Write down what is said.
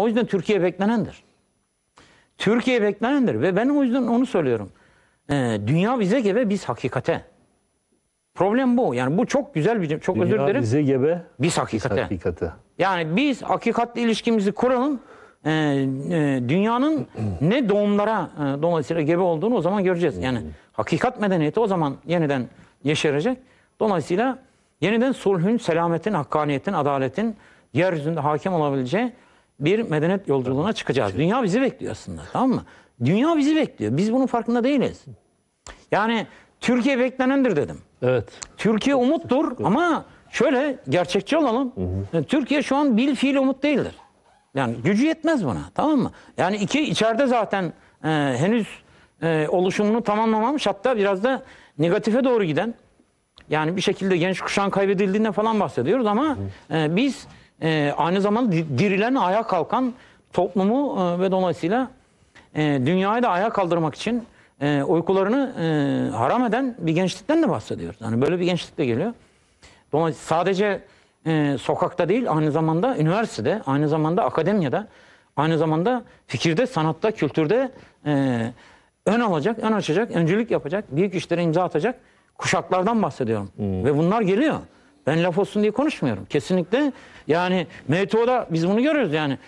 O yüzden Türkiye beklenendir. Türkiye beklenendir ve ben o yüzden onu söylüyorum. Ee, dünya bize gebe biz hakikate. Problem bu. Yani bu çok güzel bir çok Dünya özür dilerim. bize gebe. Biz hakikate. Biz hakikate. Yani biz hakikatle ilişkimizi kuralım. Ee, e, dünyanın ne doğumlara e, dolayısıyla gebe olduğunu o zaman göreceğiz. Yani hmm. hakikat medeniyeti o zaman yeniden yeşerecek. Dolayısıyla yeniden sulhün, selametin, hakkaniyetin, adaletin yeryüzünde hakim olabileceği bir medeniyet yolculuğuna çıkacağız. Dünya bizi bekliyor aslında tamam mı? Dünya bizi bekliyor. Biz bunun farkında değiliz. Yani Türkiye beklenendir dedim. Evet. Türkiye umuttur ama şöyle gerçekçi olalım. Hı hı. Türkiye şu an bil fiil umut değildir. Yani gücü yetmez buna tamam mı? Yani iki içeride zaten e, henüz e, oluşumunu tamamlamamış hatta biraz da negatife doğru giden yani bir şekilde genç kuşağın kaybedildiğinde falan bahsediyoruz ama e, biz e, aynı zamanda dirilen, ayağa kalkan toplumu e, ve dolayısıyla e, dünyayı da ayağa kaldırmak için e, uykularını e, haram eden bir gençlikten de bahsediyoruz. Yani böyle bir gençlik de geliyor. Dolayısıyla sadece e, sokakta değil aynı zamanda üniversitede, aynı zamanda akademiyada, aynı zamanda fikirde, sanatta, kültürde e, ön alacak, ön açacak, öncülük yapacak, büyük işlere imza atacak kuşaklardan bahsediyorum. Hmm. Ve bunlar geliyor. Ben laf olsun diye konuşmuyorum. Kesinlikle yani MTO'da biz bunu görüyoruz yani.